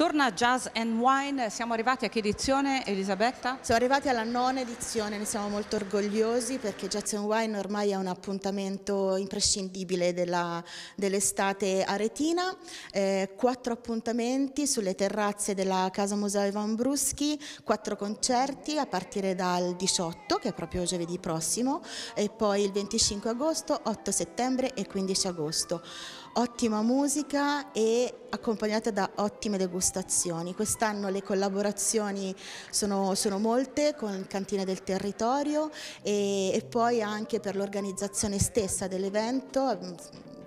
Torna Jazz and Wine, siamo arrivati a che edizione Elisabetta? Siamo arrivati alla nona edizione, ne siamo molto orgogliosi perché Jazz and Wine ormai è un appuntamento imprescindibile dell'estate aretina, eh, quattro appuntamenti sulle terrazze della Casa Museo Ivan Bruschi, quattro concerti a partire dal 18 che è proprio giovedì prossimo e poi il 25 agosto, 8 settembre e 15 agosto. Ottima musica e accompagnata da ottime degustazioni manifestazioni. Quest'anno le collaborazioni sono, sono, molte con Cantine del Territorio e, e poi anche per l'organizzazione stessa dell'evento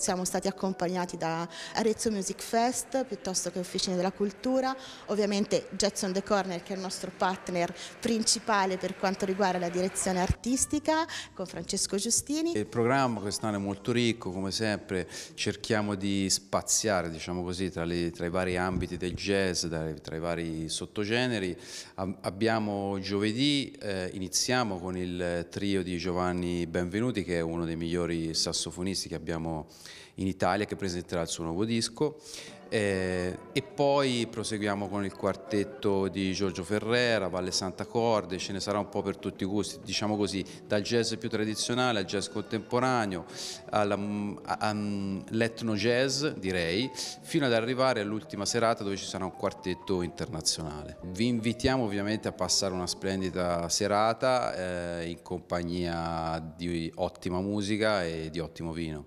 siamo stati accompagnati da Arezzo Music Fest piuttosto che Officine della Cultura, ovviamente Jetson The Corner che è il nostro partner principale per quanto riguarda la direzione artistica con Francesco Giustini. Il programma quest'anno è molto ricco, come sempre cerchiamo di spaziare diciamo così, tra, le, tra, i vari ambiti del jazz, tra i vari sottogeneri. Abbiamo giovedì, eh, iniziamo con il trio di Giovanni Benvenuti che è uno dei migliori sassofonisti che abbiamo in Italia che presenterà il suo nuovo disco. Eh, e poi proseguiamo con il quartetto di Giorgio Ferrera, Valle Santa Corde, ce ne sarà un po' per tutti i gusti, diciamo così, dal jazz più tradizionale al jazz contemporaneo, all'etno mm, mm, jazz direi, fino ad arrivare all'ultima serata dove ci sarà un quartetto internazionale. Vi invitiamo ovviamente a passare una splendida serata eh, in compagnia di ottima musica e di ottimo vino.